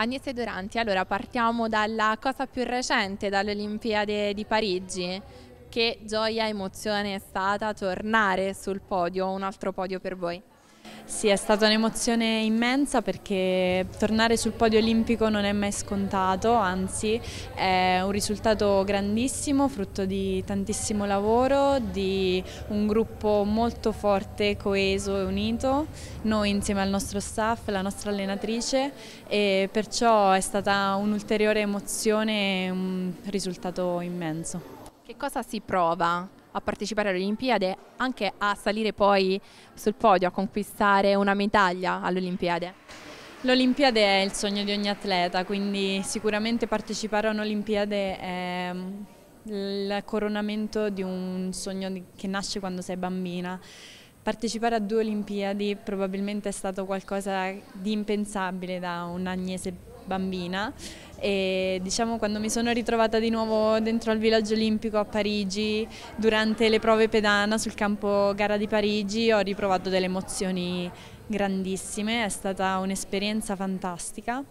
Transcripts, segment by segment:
Agnese Doranti, allora partiamo dalla cosa più recente, dalle Olimpiadi di Parigi. Che gioia e emozione è stata tornare sul podio, un altro podio per voi. Sì, è stata un'emozione immensa perché tornare sul podio olimpico non è mai scontato, anzi è un risultato grandissimo, frutto di tantissimo lavoro, di un gruppo molto forte, coeso e unito, noi insieme al nostro staff, la nostra allenatrice e perciò è stata un'ulteriore emozione e un risultato immenso. Che cosa si prova a partecipare alle Olimpiadi, e anche a salire poi sul podio, a conquistare una medaglia alle Olimpiadi? L'Olimpiade è il sogno di ogni atleta, quindi sicuramente partecipare a un'Olimpiade è mm, il coronamento di un sogno che nasce quando sei bambina. Partecipare a due Olimpiadi probabilmente è stato qualcosa di impensabile da un agnese bambina e diciamo quando mi sono ritrovata di nuovo dentro al villaggio olimpico a Parigi durante le prove pedana sul campo gara di Parigi ho riprovato delle emozioni grandissime, è stata un'esperienza fantastica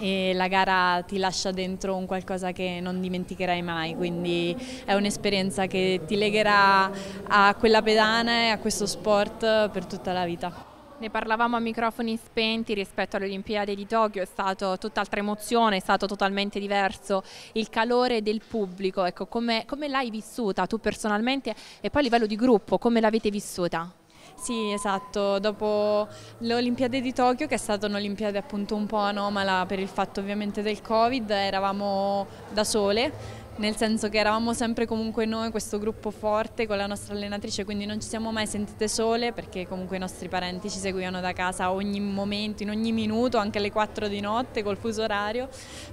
e la gara ti lascia dentro un qualcosa che non dimenticherai mai, quindi è un'esperienza che ti legherà a quella pedana e a questo sport per tutta la vita. Ne parlavamo a microfoni spenti rispetto alle Olimpiadi di Tokyo, è stata tutt'altra emozione, è stato totalmente diverso il calore del pubblico, ecco, come, come l'hai vissuta tu personalmente e poi a livello di gruppo, come l'avete vissuta? Sì, esatto, dopo le Olimpiadi di Tokyo, che è stata un'Olimpiade appunto un po' anomala per il fatto ovviamente del Covid, eravamo da sole, nel senso che eravamo sempre comunque noi questo gruppo forte con la nostra allenatrice, quindi non ci siamo mai sentite sole perché comunque i nostri parenti ci seguivano da casa ogni momento, in ogni minuto, anche alle 4 di notte col fuso orario,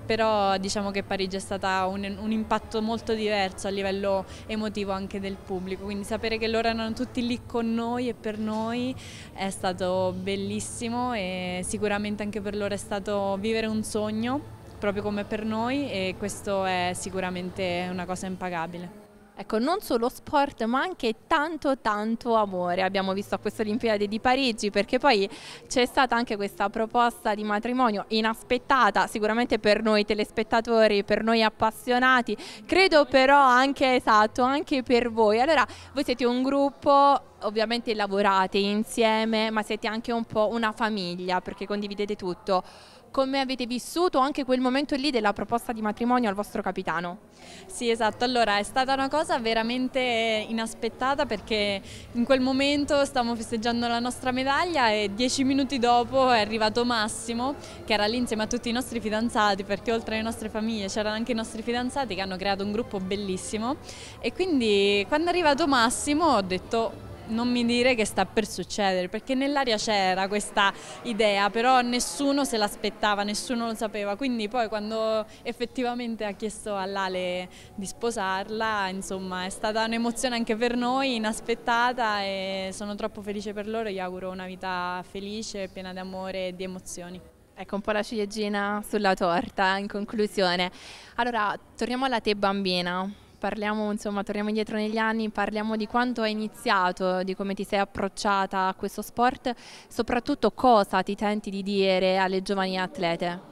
però diciamo che Parigi è stata un, un impatto molto diverso a livello emotivo anche del pubblico, quindi sapere che loro erano tutti lì con noi e per noi è stato bellissimo e sicuramente anche per loro è stato vivere un sogno proprio come per noi e questo è sicuramente una cosa impagabile. Ecco, non solo sport ma anche tanto tanto amore abbiamo visto a questa Olimpiade di Parigi perché poi c'è stata anche questa proposta di matrimonio inaspettata sicuramente per noi telespettatori, per noi appassionati, credo però anche esatto, anche per voi. Allora, voi siete un gruppo ovviamente lavorate insieme ma siete anche un po' una famiglia perché condividete tutto come avete vissuto anche quel momento lì della proposta di matrimonio al vostro capitano. Sì esatto, allora è stata una cosa veramente inaspettata perché in quel momento stavamo festeggiando la nostra medaglia e dieci minuti dopo è arrivato Massimo che era lì insieme a tutti i nostri fidanzati perché oltre alle nostre famiglie c'erano anche i nostri fidanzati che hanno creato un gruppo bellissimo e quindi quando è arrivato Massimo ho detto non mi dire che sta per succedere, perché nell'aria c'era questa idea, però nessuno se l'aspettava, nessuno lo sapeva, quindi poi quando effettivamente ha chiesto all'Ale di sposarla, insomma è stata un'emozione anche per noi, inaspettata e sono troppo felice per loro, gli auguro una vita felice, piena d'amore e di emozioni. Ecco, un po' la ciliegina sulla torta in conclusione. Allora, torniamo alla te bambina parliamo, insomma, torniamo indietro negli anni, parliamo di quanto hai iniziato, di come ti sei approcciata a questo sport, soprattutto cosa ti tenti di dire alle giovani atlete?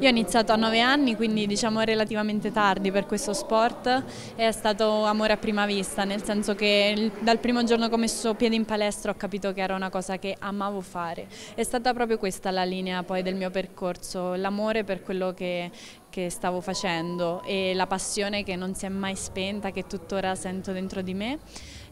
Io ho iniziato a 9 anni, quindi diciamo relativamente tardi per questo sport, è stato amore a prima vista, nel senso che dal primo giorno che ho messo piede in palestra ho capito che era una cosa che amavo fare. È stata proprio questa la linea poi del mio percorso, l'amore per quello che, che stavo facendo e la passione che non si è mai spenta, che tuttora sento dentro di me.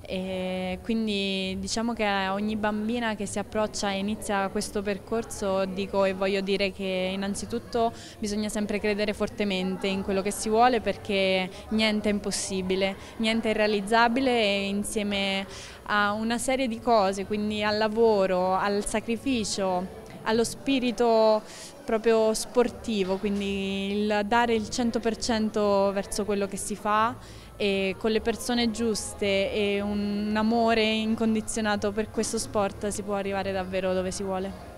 E quindi diciamo che a ogni bambina che si approccia e inizia questo percorso dico e voglio dire che innanzitutto bisogna sempre credere fortemente in quello che si vuole perché niente è impossibile, niente è realizzabile e insieme a una serie di cose, quindi al lavoro, al sacrificio, allo spirito proprio sportivo, quindi il dare il 100% verso quello che si fa e con le persone giuste e un amore incondizionato per questo sport si può arrivare davvero dove si vuole.